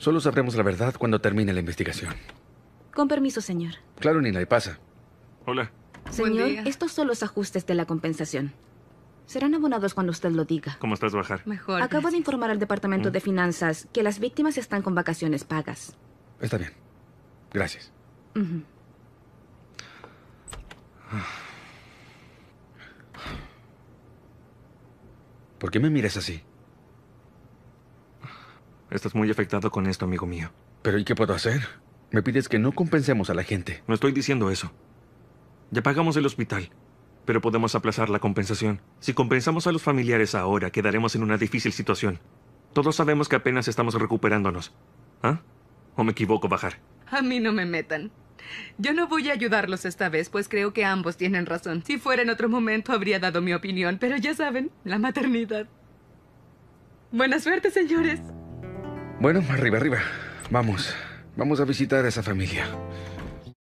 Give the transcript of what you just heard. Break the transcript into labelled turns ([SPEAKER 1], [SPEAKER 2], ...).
[SPEAKER 1] Solo sabremos la verdad cuando termine la investigación.
[SPEAKER 2] Con permiso, señor.
[SPEAKER 1] Claro, Nina, y pasa. Hola.
[SPEAKER 2] Señor, estos son los ajustes de la compensación. Serán abonados cuando usted lo diga.
[SPEAKER 1] ¿Cómo estás, Bajar?
[SPEAKER 2] Mejor. Acabo de informar al Departamento mm. de Finanzas que las víctimas están con vacaciones pagas.
[SPEAKER 1] Está bien. Gracias. ¿Por qué me miras así? Estás muy afectado con esto, amigo mío. ¿Pero y qué puedo hacer? Me pides que no compensemos a la gente.
[SPEAKER 3] No estoy diciendo eso. Ya pagamos el hospital, pero podemos aplazar la compensación. Si compensamos a los familiares ahora, quedaremos en una difícil situación. Todos sabemos que apenas estamos recuperándonos. ¿Ah? ¿O me equivoco, Bajar?
[SPEAKER 4] A mí no me metan. Yo no voy a ayudarlos esta vez, pues creo que ambos tienen razón. Si fuera en otro momento, habría dado mi opinión, pero ya saben, la maternidad. Buena suerte, señores.
[SPEAKER 1] Bueno, arriba, arriba. Vamos. Vamos a visitar a esa familia.